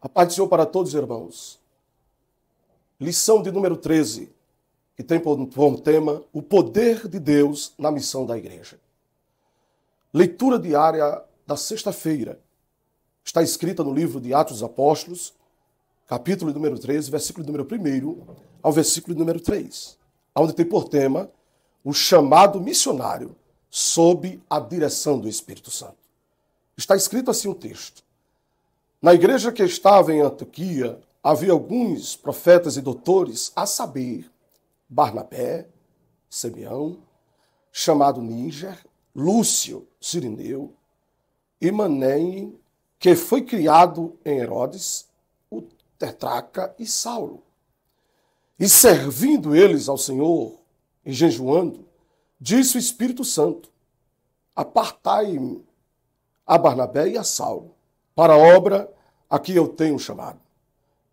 A paz do Senhor para todos, irmãos. Lição de número 13, que tem por tema o poder de Deus na missão da igreja. Leitura diária da sexta-feira. Está escrita no livro de Atos dos Apóstolos, capítulo número 13, versículo número 1 ao versículo número 3, onde tem por tema o chamado missionário sob a direção do Espírito Santo. Está escrito assim o texto. Na igreja que estava em Antioquia, havia alguns profetas e doutores, a saber, Barnabé, Simeão, chamado Níger, Lúcio, Sirineu, e Maném, que foi criado em Herodes, o tetraca e Saulo. E servindo eles ao Senhor e jejuando, disse o Espírito Santo: Apartai-me a Barnabé e a Saulo para a obra a que eu tenho chamado.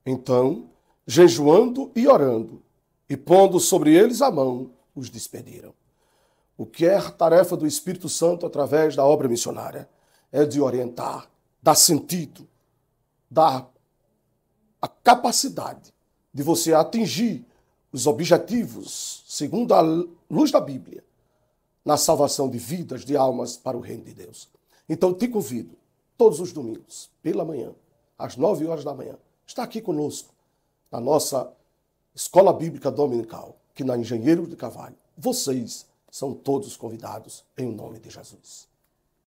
Então, jejuando e orando, e pondo sobre eles a mão, os despediram. O que é a tarefa do Espírito Santo através da obra missionária? É de orientar, dar sentido, dar a capacidade de você atingir os objetivos, segundo a luz da Bíblia, na salvação de vidas, de almas para o reino de Deus. Então te convido todos os domingos, pela manhã, às 9 horas da manhã. Está aqui conosco, na nossa Escola Bíblica Dominical, que na Engenheiro de Cavalho. Vocês são todos convidados em nome de Jesus.